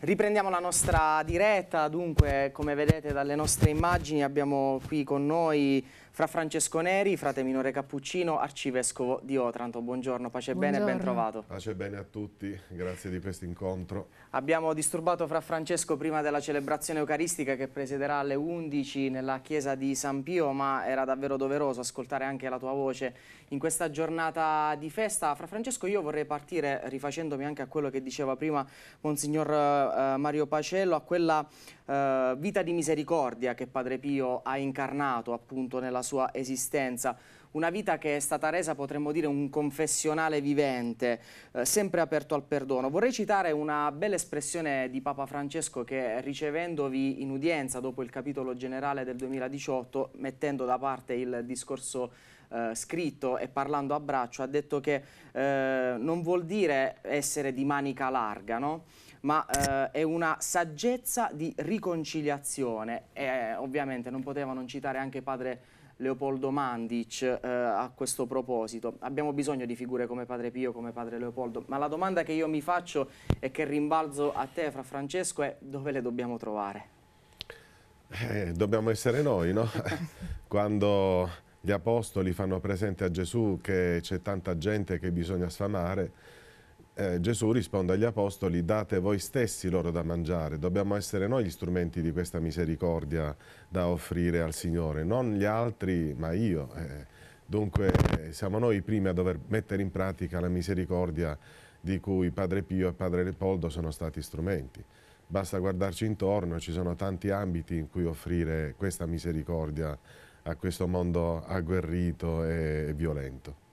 Riprendiamo la nostra diretta, dunque come vedete dalle nostre immagini abbiamo qui con noi Fra Francesco Neri, frate minore Cappuccino, arcivescovo di Otranto. Buongiorno, pace e bene e ben trovato. Pace bene a tutti, grazie di questo incontro. Abbiamo disturbato Fra Francesco prima della celebrazione eucaristica che presiderà alle 11 nella chiesa di San Pio, ma era davvero doveroso ascoltare anche la tua voce in questa giornata di festa. Fra Francesco io vorrei partire rifacendomi anche a quello che diceva prima Monsignor eh, eh, Mario Pacello a quella eh, vita di misericordia che Padre Pio ha incarnato appunto nella sua esistenza. Una vita che è stata resa, potremmo dire, un confessionale vivente, eh, sempre aperto al perdono. Vorrei citare una bella espressione di Papa Francesco che, ricevendovi in udienza dopo il capitolo generale del 2018, mettendo da parte il discorso eh, scritto e parlando a braccio ha detto che eh, non vuol dire essere di manica larga, no? ma eh, è una saggezza di riconciliazione. E, ovviamente non poteva non citare anche padre Leopoldo Mandic eh, a questo proposito. Abbiamo bisogno di figure come padre Pio, come padre Leopoldo, ma la domanda che io mi faccio e che rimbalzo a te, fra Francesco, è dove le dobbiamo trovare? Eh, dobbiamo essere noi, no? Quando gli apostoli fanno presente a Gesù che c'è tanta gente che bisogna sfamare, eh, Gesù risponde agli apostoli date voi stessi loro da mangiare, dobbiamo essere noi gli strumenti di questa misericordia da offrire al Signore, non gli altri ma io. Eh, dunque eh, siamo noi i primi a dover mettere in pratica la misericordia di cui Padre Pio e Padre Leopoldo sono stati strumenti. Basta guardarci intorno, ci sono tanti ambiti in cui offrire questa misericordia a questo mondo agguerrito e violento.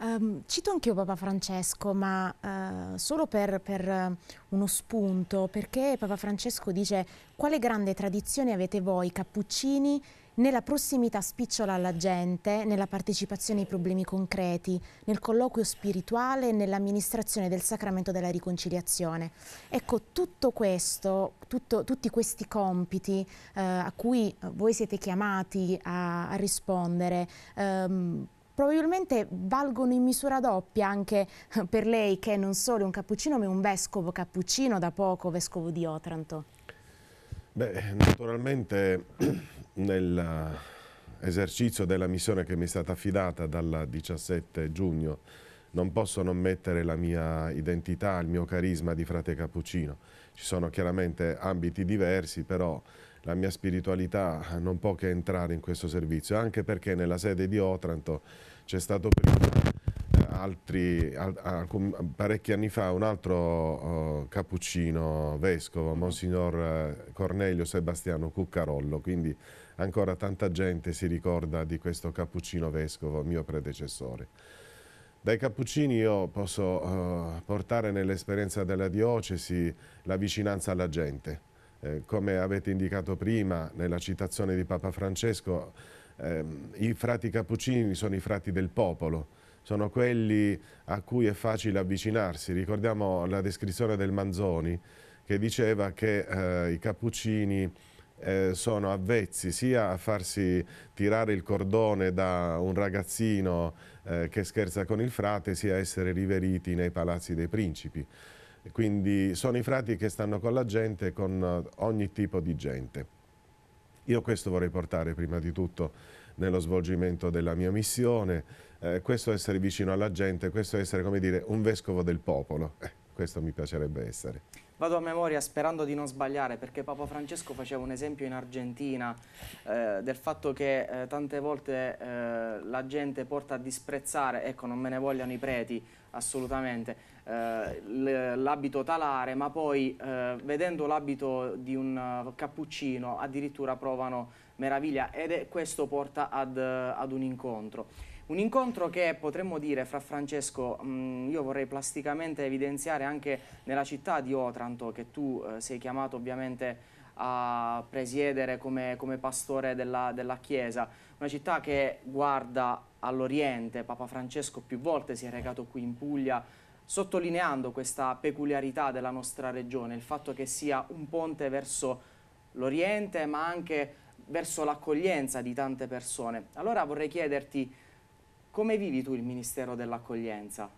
Um, cito anche io Papa Francesco, ma uh, solo per, per, uno spunto, perché Papa Francesco dice quale grande tradizione avete voi, cappuccini, nella prossimità spicciola alla gente, nella partecipazione ai problemi concreti, nel colloquio spirituale e nell'amministrazione del sacramento della riconciliazione. Ecco, tutto questo, tutto, tutti questi compiti eh, a cui voi siete chiamati a, a rispondere, ehm, probabilmente valgono in misura doppia anche per lei che è non solo un cappuccino ma un vescovo cappuccino da poco, vescovo di Otranto. Beh, naturalmente nell'esercizio eh, della missione che mi è stata affidata dal 17 giugno non posso non mettere la mia identità, il mio carisma di frate cappuccino. Ci sono chiaramente ambiti diversi, però la mia spiritualità non può che entrare in questo servizio, anche perché nella sede di Otranto c'è stato prima eh, altri, al, al, parecchi anni fa un altro uh, cappuccino vescovo, Monsignor eh, Cornelio Sebastiano Cuccarollo, quindi ancora tanta gente si ricorda di questo cappuccino vescovo, mio predecessore. Dai cappuccini io posso uh, portare nell'esperienza della diocesi la vicinanza alla gente, eh, come avete indicato prima nella citazione di Papa Francesco, ehm, i frati cappuccini sono i frati del popolo, sono quelli a cui è facile avvicinarsi. Ricordiamo la descrizione del Manzoni che diceva che eh, i cappuccini eh, sono avvezzi sia a farsi tirare il cordone da un ragazzino eh, che scherza con il frate, sia a essere riveriti nei palazzi dei principi. Quindi sono i frati che stanno con la gente, con eh, ogni tipo di gente. Io questo vorrei portare prima di tutto nello svolgimento della mia missione, eh, questo essere vicino alla gente, questo essere come dire un vescovo del popolo, eh, questo mi piacerebbe essere. Vado a memoria sperando di non sbagliare perché Papa Francesco faceva un esempio in Argentina eh, del fatto che eh, tante volte eh, la gente porta a disprezzare, ecco non me ne vogliono i preti assolutamente, eh, l'abito talare, ma poi eh, vedendo l'abito di un eh, cappuccino addirittura provano meraviglia ed è, questo porta ad, ad un incontro. Un incontro che potremmo dire fra Francesco, mh, mm, io vorrei plasticamente evidenziare anche nella città di Otranto, che tu eh, sei chiamato ovviamente a presiedere come, come pastore della, della, chiesa, una città che guarda all'Oriente, Papa Francesco più volte si è recato qui in Puglia sottolineando questa peculiarità della nostra regione, il fatto che sia un ponte verso l'Oriente ma anche verso l'accoglienza di tante persone. Allora vorrei chiederti come vivi tu il Ministero dell'Accoglienza?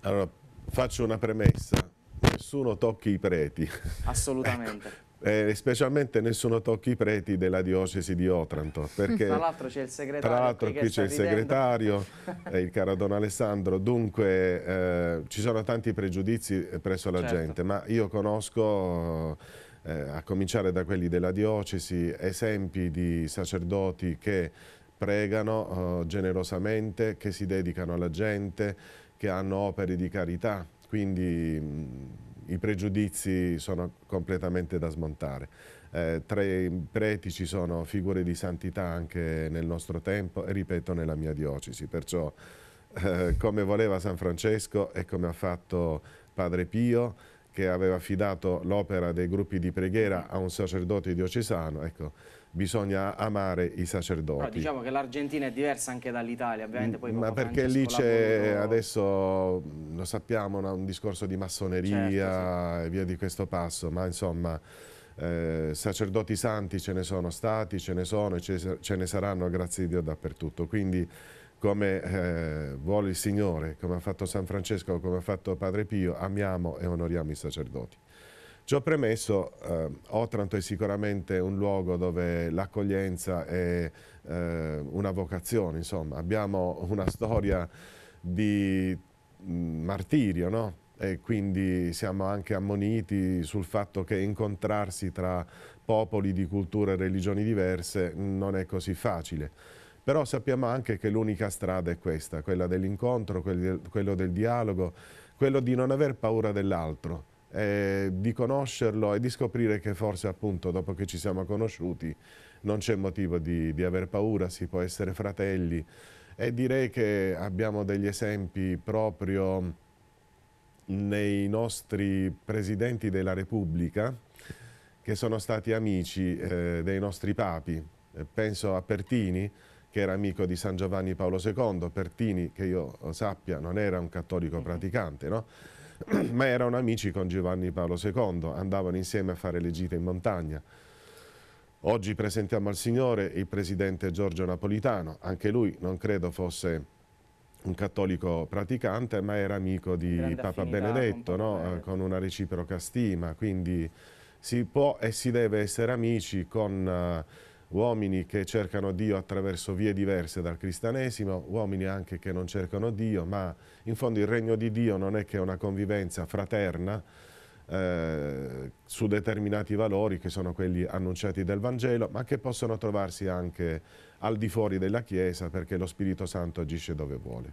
Allora, faccio una premessa, nessuno tocchi i preti. Assolutamente. ecco eh, specialmente nessuno tocchi i preti della diocesi di Otranto. Perché, tra l'altro c'è il segretario. Tra l'altro qui c'è il segretario, eh, il caro Don Alessandro. Dunque eh, ci sono tanti pregiudizi eh, presso la certo. gente, ma io conosco... Eh, a cominciare da quelli della diocesi, esempi di sacerdoti che pregano uh, generosamente, che si dedicano alla gente, che hanno opere di carità. Quindi mh, mm, i pregiudizi sono completamente da smontare. Eh, tra i preti ci sono figure di santità anche nel nostro tempo e ripeto nella mia diocesi, perciò eh, come voleva San Francesco e come ha fatto Padre Pio che aveva affidato l'opera dei gruppi di preghiera a un sacerdote diocesano, ecco, bisogna amare i sacerdoti. Però diciamo che l'Argentina è diversa anche dall'Italia, ovviamente. Poi Ma perché lì c'è, adesso mm, lo sappiamo, un discorso di massoneria certo, sì. e via di questo passo, ma insomma... Eh, sacerdoti santi ce ne sono stati, ce ne sono e ce, ce ne saranno, grazie a Dio, dappertutto. Quindi, come eh, vuole il Signore, come ha fatto San Francesco, come ha fatto Padre Pio, amiamo e onoriamo i sacerdoti. Ciò premesso, eh, Otranto è sicuramente un luogo dove l'accoglienza è eh, una vocazione, insomma. abbiamo una storia di mm, martirio, no? e quindi siamo anche ammoniti sul fatto che incontrarsi tra popoli di culture e religioni diverse non è così facile. Però sappiamo anche che l'unica strada è questa, quella dell'incontro, quello del dialogo, quello di non aver paura dell'altro eh, di conoscerlo e di scoprire che forse appunto dopo che ci siamo conosciuti non c'è motivo di, di aver paura, si può essere fratelli e direi che abbiamo degli esempi proprio nei nostri presidenti della Repubblica che sono stati amici eh, dei nostri papi. Eh, penso a Pertini, che era amico di San Giovanni Paolo II. Pertini, che io sappia, non era un cattolico praticante, no? ma erano amici con Giovanni Paolo II, andavano insieme a fare le gite in montagna. Oggi presentiamo al Signore il presidente Giorgio Napolitano, anche lui non credo fosse un cattolico praticante, ma era amico di Grande Papa Benedetto, con, no? Benedetto. Eh, con una reciproca stima, quindi si può e si deve essere amici con... Uh, uomini che cercano Dio attraverso vie diverse dal cristianesimo, uomini anche che non cercano Dio, ma in fondo il regno di Dio non è che una convivenza fraterna eh, su determinati valori che sono quelli annunciati dal Vangelo, ma che possono trovarsi anche al di fuori della Chiesa perché lo Spirito Santo agisce dove vuole.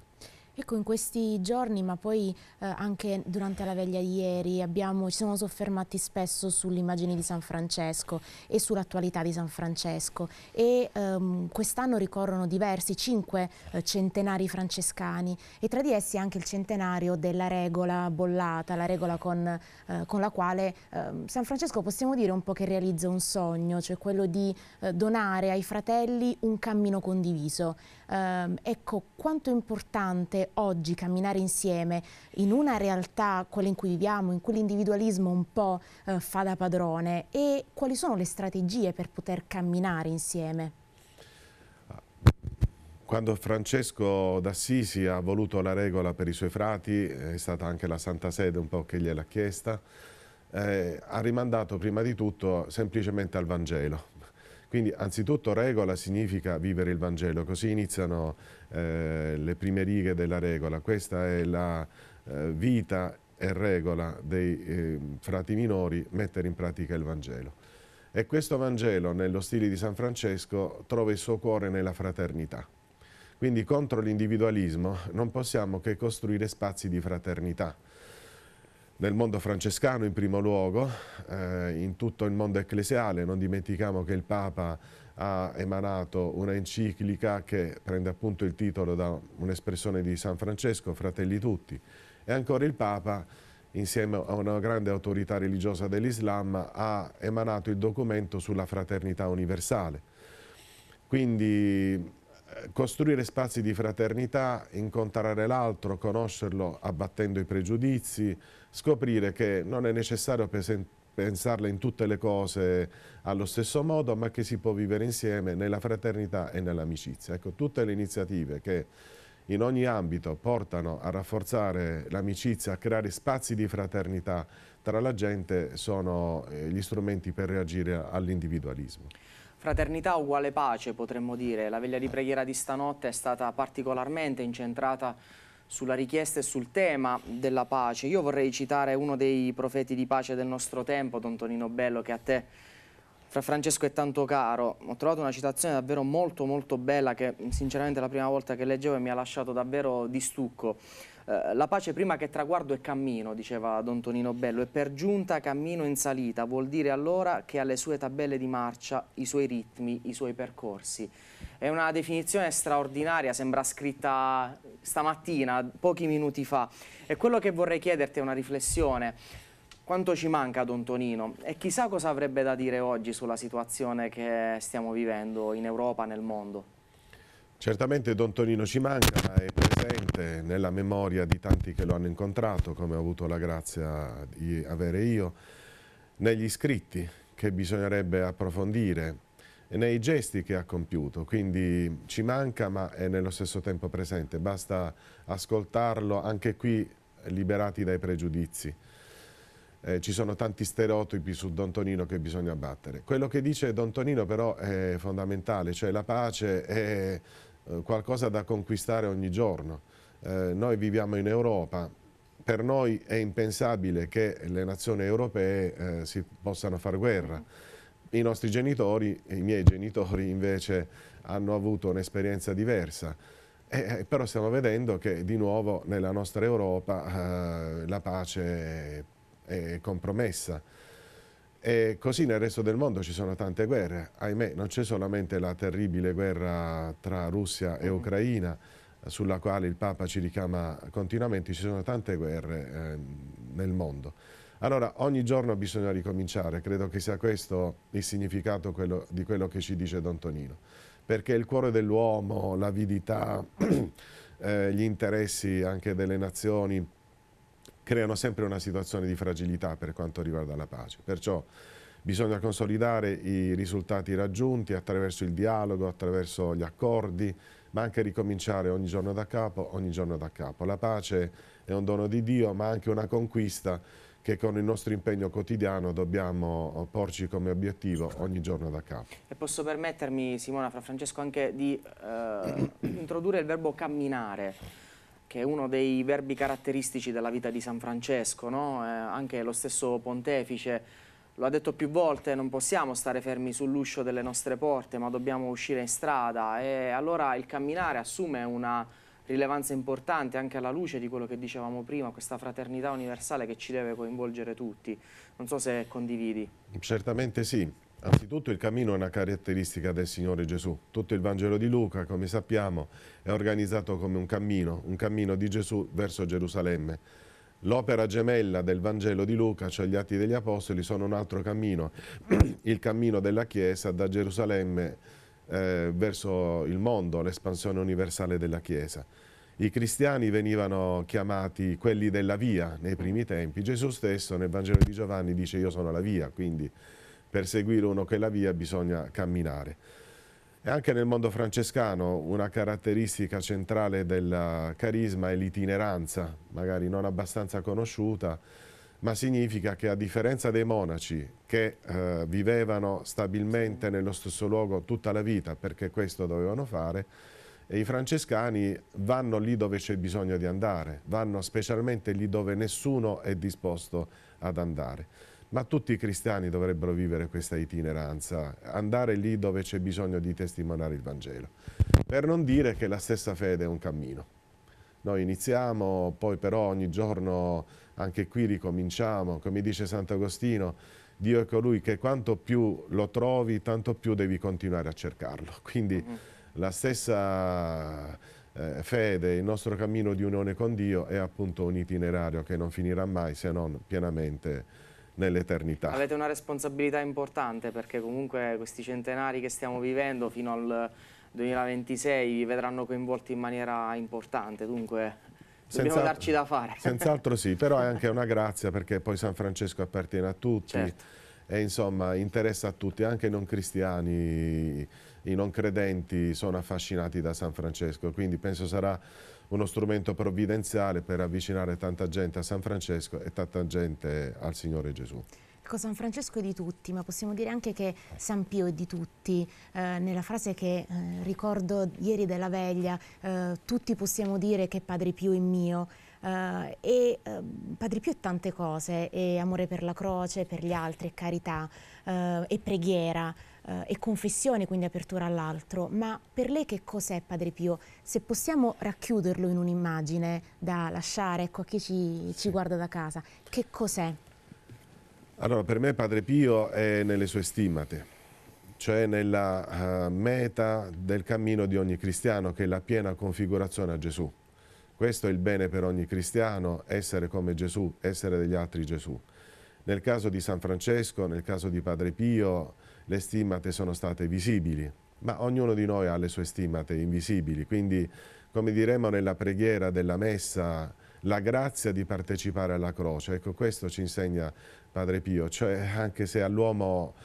Ecco, in questi giorni, ma poi eh, anche durante la veglia di ieri, abbiamo, ci siamo soffermati spesso sull'immagine di San Francesco e sull'attualità di San Francesco e ehm, quest'anno ricorrono diversi, cinque eh, centenari francescani e tra di essi anche il centenario della regola bollata, la regola con, eh, con la quale ehm, San Francesco possiamo dire un po' che realizza un sogno, cioè quello di eh, donare ai fratelli un cammino condiviso. Eh, ecco quanto è importante oggi camminare insieme in una realtà, quella in cui viviamo, in cui l'individualismo un po' eh, fa da padrone e quali sono le strategie per poter camminare insieme? Quando Francesco d'Assisi ha voluto la regola per i suoi frati, è stata anche la Santa Sede un po' che gliel'ha chiesta, eh, ha rimandato prima di tutto semplicemente al Vangelo quindi anzitutto regola significa vivere il Vangelo, così iniziano eh, le prime righe della regola. Questa è la eh, vita e regola dei eh, frati minori, mettere in pratica il Vangelo. E questo Vangelo, nello stile di San Francesco, trova il suo cuore nella fraternità. Quindi contro l'individualismo non possiamo che costruire spazi di fraternità nel mondo francescano in primo luogo, eh, in tutto il mondo ecclesiale. Non dimentichiamo che il Papa ha emanato una enciclica che prende appunto il titolo da un'espressione di San Francesco, Fratelli tutti. E ancora il Papa, insieme a una grande autorità religiosa dell'Islam, ha emanato il documento sulla fraternità universale. Quindi eh, costruire spazi di fraternità, incontrare l'altro, conoscerlo abbattendo i pregiudizi, scoprire che non è necessario pensarla in tutte le cose allo stesso modo, ma che si può vivere insieme nella fraternità e nell'amicizia. Ecco, tutte le iniziative che in ogni ambito portano a rafforzare l'amicizia, a creare spazi di fraternità tra la gente, sono eh, gli strumenti per reagire all'individualismo. Fraternità uguale pace, potremmo dire. La veglia di preghiera di stanotte è stata particolarmente incentrata sulla richiesta e sul tema della pace. Io vorrei citare uno dei profeti di pace del nostro tempo, Don Tonino Bello, che a te, fra Francesco è tanto caro. Ho trovato una citazione davvero molto molto bella che sinceramente la prima volta che leggevo mi ha lasciato davvero di stucco. Eh, la pace prima che traguardo è cammino, diceva Don Tonino Bello, e per giunta cammino in salita vuol dire allora che ha le sue tabelle di marcia, i suoi ritmi, i suoi percorsi. È una definizione straordinaria, sembra scritta stamattina, pochi minuti fa. E quello che vorrei chiederti è una riflessione. Quanto ci manca Don Tonino? E chissà cosa avrebbe da dire oggi sulla situazione che stiamo vivendo in Europa, nel mondo. Certamente Don Tonino ci manca, è presente nella memoria di tanti che lo hanno incontrato, come ho avuto la grazia di avere io, negli scritti che bisognerebbe approfondire e nei gesti che ha compiuto, quindi ci manca ma è nello stesso tempo presente, basta ascoltarlo anche qui liberati dai pregiudizi. Eh, ci sono tanti stereotipi su Don Tonino che bisogna abbattere. Quello che dice Don Tonino però è fondamentale, cioè la pace è eh, qualcosa da conquistare ogni giorno. Eh, noi viviamo in Europa, per noi è impensabile che le nazioni europee eh, si possano fare guerra. I nostri genitori, i miei genitori invece hanno avuto un'esperienza diversa. Eh, eh però stiamo vedendo che di nuovo nella nostra Europa eh, la pace è, è compromessa. E così nel resto del mondo ci sono tante guerre, ahimè non c'è solamente la terribile guerra tra Russia e Ucraina sulla quale il Papa ci richiama continuamente, ci sono tante guerre eh, nel mondo. Allora ogni giorno bisogna ricominciare, credo che sia questo il significato quello, di quello che ci dice Don Tonino, perché il cuore dell'uomo, l'avidità, eh, gli interessi anche delle nazioni, creano sempre una situazione di fragilità per quanto riguarda la pace. Perciò bisogna consolidare i risultati raggiunti attraverso il dialogo, attraverso gli accordi, ma anche ricominciare ogni giorno da capo, ogni giorno da capo. La pace è un dono di Dio, ma anche una conquista che con il nostro impegno quotidiano dobbiamo porci come obiettivo ogni giorno da capo. E posso permettermi, Simona, fra Francesco, anche di eh, introdurre il verbo camminare che è uno dei verbi caratteristici della vita di San Francesco, no? eh, anche lo stesso pontefice lo ha detto più volte, non possiamo stare fermi sull'uscio delle nostre porte, ma dobbiamo uscire in strada e allora il camminare assume una rilevanza importante anche alla luce di quello che dicevamo prima, questa fraternità universale che ci deve coinvolgere tutti. Non so se condividi. Certamente sì. Anzitutto il cammino è una caratteristica del Signore Gesù. Tutto il Vangelo di Luca, come sappiamo, è organizzato come un cammino, un cammino di Gesù verso Gerusalemme. L'opera gemella del Vangelo di Luca, cioè gli Atti degli Apostoli, sono un altro cammino, il cammino della Chiesa da Gerusalemme eh, verso il mondo, l'espansione universale della Chiesa. I cristiani venivano chiamati quelli della via nei primi tempi. Gesù stesso nel Vangelo di Giovanni dice io sono la via, quindi per seguire uno che la via bisogna camminare. E anche nel mondo francescano una caratteristica centrale del carisma è l'itineranza, magari non abbastanza conosciuta, ma significa che a differenza dei monaci che eh, vivevano stabilmente nello stesso luogo tutta la vita perché questo dovevano fare, i francescani vanno lì dove c'è bisogno di andare, vanno specialmente lì dove nessuno è disposto ad andare. Ma tutti i cristiani dovrebbero vivere questa itineranza, andare lì dove c'è bisogno di testimoniare il Vangelo. Per non dire che la stessa fede è un cammino. Noi iniziamo, poi però ogni giorno anche qui ricominciamo, come dice Sant'Agostino, Dio è colui che quanto più lo trovi, tanto più devi continuare a cercarlo. Quindi mm -hmm. la stessa eh, fede, il nostro cammino di unione con Dio è appunto un itinerario che non finirà mai se non pienamente nell'eternità. Avete una responsabilità importante perché comunque questi centenari che stiamo vivendo fino al 2026 vi vedranno coinvolti in maniera importante, dunque Dobbiamo darci da fare. Senz'altro sì, però è anche una grazia perché poi San Francesco appartiene a tutti certo. e insomma interessa a tutti, anche i non cristiani, i non credenti sono affascinati da San Francesco, quindi penso sarà uno strumento provvidenziale per avvicinare tanta gente a San Francesco e tanta gente al Signore Gesù. Ecco, San Francesco è di tutti, ma possiamo dire anche che San Pio è di tutti. Eh, nella frase che eh, ricordo ieri della veglia, eh, tutti possiamo dire che Padre Pio è mio. Uh, e uh, Padre Pio è tante cose, è amore per la croce, per gli altri, è carità, uh, è preghiera eh, e confessione, quindi apertura all'altro, ma per lei che cos'è Padre Pio? Se possiamo racchiuderlo in un'immagine da lasciare ecco, a chi ci, ci guarda da casa, che cos'è? Allora, per me Padre Pio è nelle sue stimate, cioè nella uh, meta del cammino di ogni cristiano, che è la piena configurazione a Gesù. Questo è il bene per ogni cristiano, essere come Gesù, essere degli altri Gesù. Nel caso di San Francesco, nel caso di Padre Pio, le stimmate sono state visibili, ma ognuno di noi ha le sue stimmate invisibili, quindi come diremo nella preghiera della messa, la grazia di partecipare alla croce. Ecco, questo ci insegna Padre Pio, cioè anche se all'uomo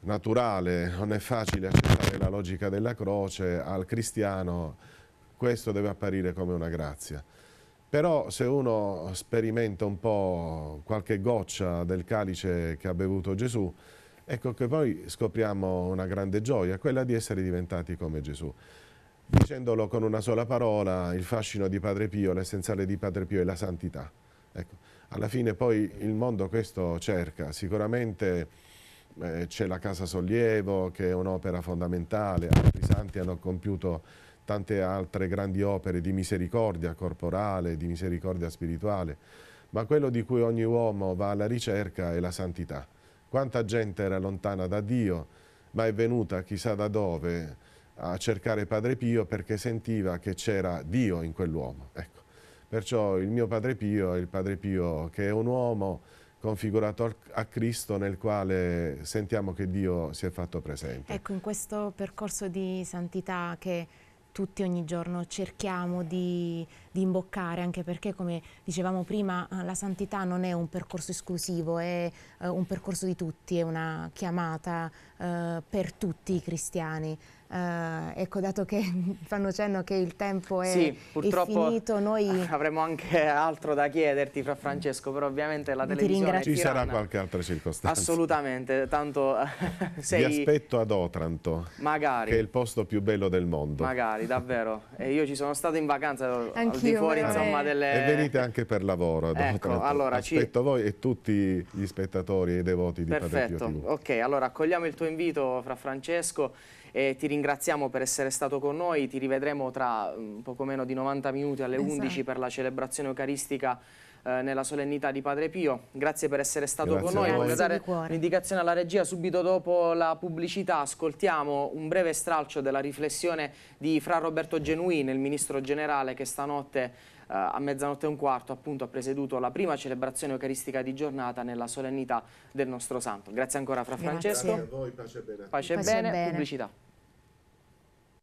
naturale non è facile accettare la logica della croce, al cristiano questo deve apparire come una grazia. Però se uno sperimenta un po' qualche goccia del calice che ha bevuto Gesù, Ecco che poi scopriamo una grande gioia, quella di essere diventati come Gesù. Dicendolo con una sola parola, il fascino di Padre Pio, l'essenziale di Padre Pio è la santità. Ecco, alla fine poi il mondo questo cerca, sicuramente eh, c'è la Casa Sollievo che è un'opera fondamentale, altri santi hanno compiuto tante altre grandi opere di misericordia corporale, di misericordia spirituale, ma quello di cui ogni uomo va alla ricerca è la santità. Quanta gente era lontana da Dio, ma è venuta chissà da dove a cercare Padre Pio perché sentiva che c'era Dio in quell'uomo. Ecco. Perciò il mio Padre Pio è il Padre Pio che è un uomo configurato a Cristo nel quale sentiamo che Dio si è fatto presente. Ecco, in questo percorso di santità che tutti ogni giorno cerchiamo di di imboccare, anche perché come dicevamo prima eh, la santità non è un percorso esclusivo, è eh, un percorso di tutti, è una chiamata eh, per tutti i cristiani. Uh, ecco, dato che fanno cenno che il tempo è, sì, purtroppo è finito, noi avremo anche altro da chiederti fra Francesco, però ovviamente la televisione ci sarà qualche altra circostanza. Assolutamente, tanto sei Ti aspetto ad Otranto. Magari. Che è il posto più bello del mondo. Magari, davvero. E io ci sono stato in vacanza Anch'io venuti fuori eh. insomma, eh. delle... E venite anche per lavoro. Ecco, allora, Aspetto ci... voi e tutti gli spettatori e i devoti di Perfetto. Padre Pio Ok, allora accogliamo il tuo invito fra Francesco e ti ringraziamo per essere stato con noi. Ti rivedremo tra mm, poco meno di 90 minuti alle esatto. 11 per la celebrazione eucaristica eh, nella solennità di Padre Pio. Grazie per essere stato Grazie con noi. Voglio dare un'indicazione alla regia subito dopo la pubblicità. Ascoltiamo un breve stralcio della riflessione di Fra Roberto Genuini, il ministro generale che stanotte eh, a mezzanotte e un quarto appunto ha presieduto la prima celebrazione eucaristica di giornata nella solennità del nostro santo. Grazie ancora Fra Francesco. Grazie a voi, pace bene. Pace, pace bene, bene, pubblicità.